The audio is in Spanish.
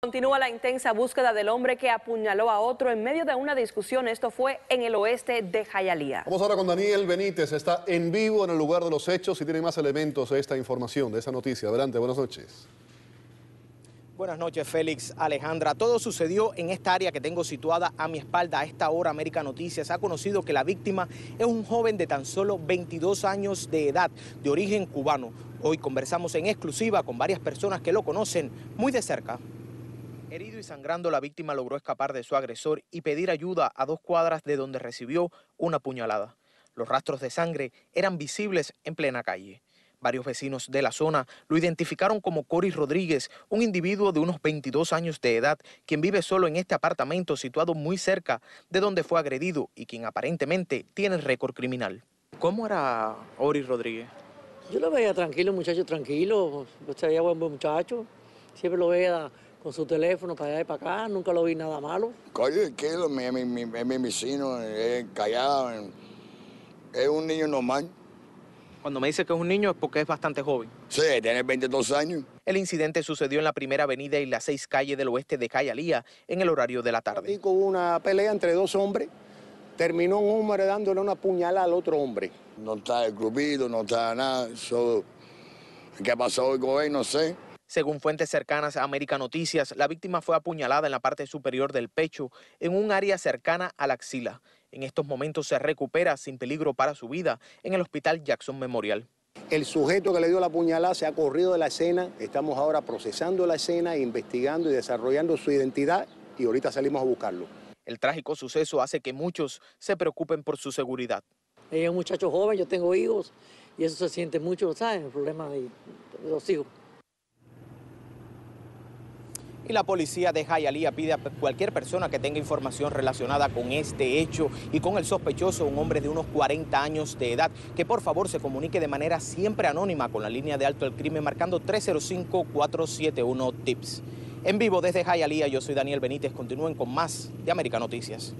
Continúa la intensa búsqueda del hombre que apuñaló a otro en medio de una discusión. Esto fue en el oeste de Jayalía. Vamos ahora con Daniel Benítez. Está en vivo en el lugar de los hechos y tiene más elementos de esta información, de esa noticia. Adelante, buenas noches. Buenas noches, Félix, Alejandra. Todo sucedió en esta área que tengo situada a mi espalda. A esta hora, América Noticias ha conocido que la víctima es un joven de tan solo 22 años de edad, de origen cubano. Hoy conversamos en exclusiva con varias personas que lo conocen muy de cerca. Herido y sangrando, la víctima logró escapar de su agresor y pedir ayuda a dos cuadras de donde recibió una puñalada. Los rastros de sangre eran visibles en plena calle. Varios vecinos de la zona lo identificaron como Cory Rodríguez, un individuo de unos 22 años de edad, quien vive solo en este apartamento situado muy cerca de donde fue agredido y quien aparentemente tiene récord criminal. ¿Cómo era Cory Rodríguez? Yo lo veía tranquilo, muchacho, tranquilo. Yo buen muchacho. Siempre lo veía con su teléfono para allá y para acá, nunca lo vi nada malo. Coño, que mi, mi, vecino, es callado, es un niño normal. Cuando me dice que es un niño es porque es bastante joven. Sí, tiene 22 años. El incidente sucedió en la primera avenida y las seis calles del oeste de Alía en el horario de la tarde. Hubo una pelea entre dos hombres. Terminó un hombre dándole una puñalada al otro hombre. No está el no está nada. So, ¿Qué pasó hoy con él? No sé. Según fuentes cercanas a América Noticias, la víctima fue apuñalada en la parte superior del pecho, en un área cercana a la axila. En estos momentos se recupera sin peligro para su vida en el Hospital Jackson Memorial. El sujeto que le dio la puñalada se ha corrido de la escena. Estamos ahora procesando la escena, investigando y desarrollando su identidad y ahorita salimos a buscarlo. El trágico suceso hace que muchos se preocupen por su seguridad. Ella es un muchacho joven, yo tengo hijos y eso se siente mucho, ¿sabes? El problema de los hijos y la policía de Jayalía pide a cualquier persona que tenga información relacionada con este hecho y con el sospechoso, un hombre de unos 40 años de edad, que por favor se comunique de manera siempre anónima con la línea de alto del crimen marcando 305-471-TIPS. En vivo desde Jayalía, yo soy Daniel Benítez. Continúen con más de América Noticias.